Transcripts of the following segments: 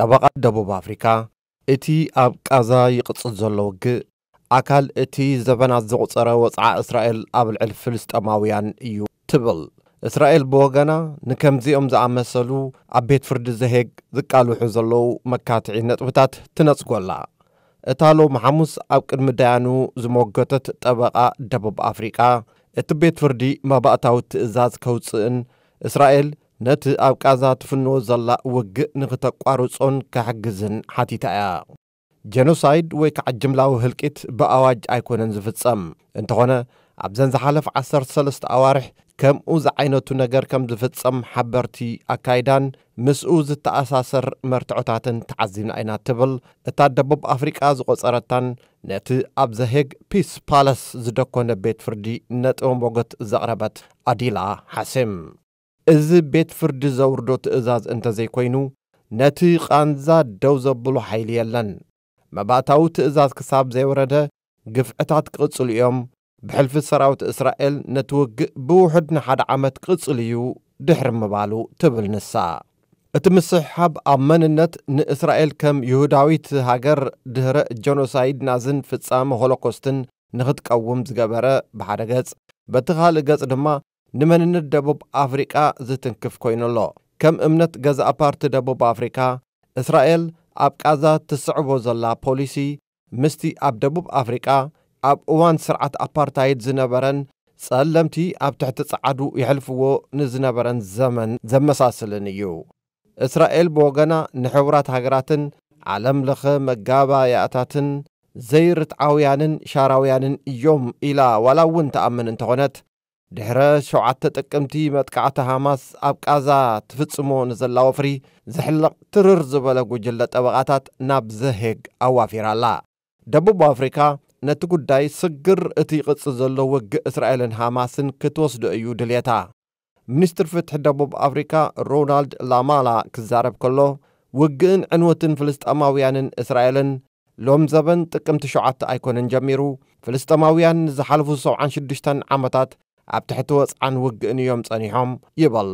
ጠበቓ ደቡብ ኣፍሪካ እቲ ኣብ ቃዛ ይቕጽል ዘሎ ውግእ ኣካል እቲ ዘበናት ዘቝፀረ ወፅዓ እስራኤል ኣብ ልዕሊ ፍልስጠማውያን እዩ ትብል እስራኤል ብወገና ንከምዚኦም ዝኣመሰሉ ኣብ ቤት ፍርዲ ዘሄግ ዝቃልሑ ዘለዉ መካትዒ ነጥብታት ትነጽጎላ እታ ሎም ሓሙስ ኣብ ቅድሚ ዳያኑ ዝሞገተት ጠበቓ ደቡብ ኣፍሪቃ እቲ ቤት ፍርዲ መባእታዊ ትእዛዝ ከውፅእን እስራኤል ነቲ ኣብ ቃዛ ትፍንዎ ዘላ ውግእ ንኽተቋርፆን ክሕግዝን ሓቲታ እያ ጀኖሳይድ ወይ ከዓ ጅምላዊ ህልቂት ብኣዋጅ ኣይኮነን ዝፍጸም እንተኾነ ኣብዘን ዝሓለፍ 13 ኣዋርሕ ከምኡ ዝዓይነቱ ነገር ከም ዝፍጸም ሓበርቲ ኣካይዳን ምስኡ ዝተኣሳሰር መርትዖታትን ተዓዚብና ኢና ትብል እታ ደቡብ ኣፍሪቃ ዝቈጸረታን ነቲ ኣብ ዘሄግ ፒስ ፓለስ ዝደኮነ ቤት ፍርዲ ነጥበ ሞጎት ዘቕረበት ኣዲላ ሓሲም እዚ ቤት ፍርዲ ዘውርዶ ትእዛዝ እንተዘይኮይኑ ነቲ ቓንዛ ደው ዘብሉ ሓይሊ የለን መባእታዊ ትእዛዝ ክሳብ ዘይወረደ ግፍዕታት ክቕጽሉ እዮም ብሕልፊ ሰራዊት እስራኤል ነቲ ውግእ ብውሑድ ንሓደ ዓመት ክቕጽል እዩ ድሕሪ ምባሉ ትብል ንሳ እቲ ምስሕሓብ ኣብ መንነት ንእስራኤል ከም ይሁዳዊት ሃገር ድህረ ጀኖሳይድ ናዝን ፍጻሚ ሆሎኮስትን ንኽትቀውም ዝገበረ ብሓደ ገጽ በቲ ኻልእ ገጽ ድማ ንመንነት ደቡብ ኣፍሪቃ ዝትንክፍ ኮይኑ ኣሎ ከም እምነት ገዛ ፓርቲ ደቡብ ኣፍሪካ እስራኤል ኣብ ቃዛ ትስዕቦ ዘላ ፖሊሲ ምስቲ ኣብ ደቡብ ኣፍሪቃ ኣብ እዋን ስርዓት ኣፓርታይድ ዝነበረን ጸለምቲ ኣብ ትሕቲ ጸዓዱ የሕልፍዎ ንዝነበረን ዘመን ዘመሳስልን እዩ እስራኤል ብወገና ንሕቡራት ሃገራትን ዓለም ለኸ መጋባያእታትን ዘይርትዓውያንን ሻራውያንን እዮም ኢላ ዋላ እውን ተኣምን እንተኾነት ድሕረ 7 ጥቅምቲ መጥቃዕቲ ሃማስ ኣብ ቃዛ ትፍጽሞ ንዘላ ወፍሪ ዝሕልቕ ትርር ዝበለ ጕጅለ ጠበቓታት ናብ ዘሄግ ኣዋፊራ ኣላ ደቡብ ኣፍሪካ ነቲ ጉዳይ ስግር እቲ ይቕጽል ዘሎ ውግእ እስራኤልን ሃማስን ክትወስዶ እዩ ድልታ ሚኒስትር ፍትሒ ደቡብ ኣፍሪካ ሮናልድ ላማላ ክዛረብ ከሎ ውግእን ዕንወትን ፍልስጠማውያንን እስራኤልን ሎም ዘበን ጥቅምቲ 7 ኣይኮነን ጀሚሩ ፍልስጠማውያን ንዝሓለፉ 76 ዓመታት ኣብ ትሕቲ ወፅዓን ውግእን እዮም ጸኒሖም ይበል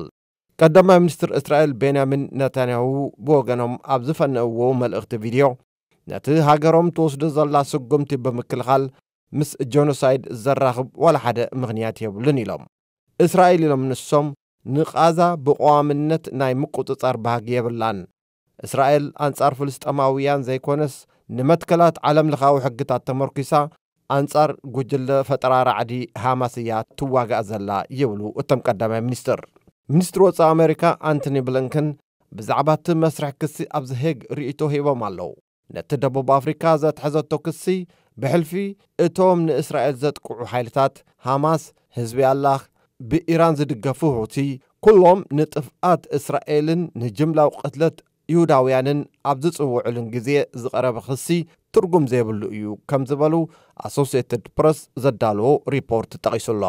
ቀዳማይ ሚኒስትር እስራኤል ቤንያሚን ነታንያሁ ብወገኖም ኣብ ዝፈነእዎ መልእኽቲ ቪድዮ ነቲ ሃገሮም ትወስዶ ዘላ ስጉምቲ ብምክልኻል ምስ ጆኖሳይድ ዘራኽብ ዋላ ሓደ ምኽንያት የብሉን ኢሎም እስራኤል ኢሎም ንሶም ንቓዛ ብቐዋምነት ናይ ምቁፅጻር ባህጊ የብላን እስራኤል ኣንጻር ፍልስጠማውያን ዘይኮነስ ንመትከላት ዓለም ለኻዊ ሕግታት ተመርኪሳ ኣንጻር ጉጅለ ፈጠራ ራዕዲ ሃማስ እያ ትዋጋእ ዘላ ይብሉ እቶም ቀዳማይ ሚኒስትር ሚኒስትሪ ወፃኢ ኣሜሪካ ኣንቶኒ ብሊንከን ብዛዕባ እቲ መስርሕ ክሲ ኣብ ሄግ ርእቶ ሂቦም ኣለዉ ነቲ ደቡብ ኣፍሪካ ዘትሕዘቶ ክሲ ብሕልፊ እቶም ንእስራኤል ዘጥቅዑ ሓይልታት ሃማስ ህዝቢ ኣላኽ ብኢራን ዝድገፉ ሁቲ ኩሎም ንጥፍኣት እስራኤልን ንጅምላዊ ቅትለት ይሁዳውያንን ኣብ ዝፅውዕሉን ግዜ ዝቐረበ ክሲ ትርጉም ዘይብሉ እዩ ከም ዝበሉ ኣሶስትድ ፕረስ ዘዳልዎ ሪፖርት ጠቒሱሎ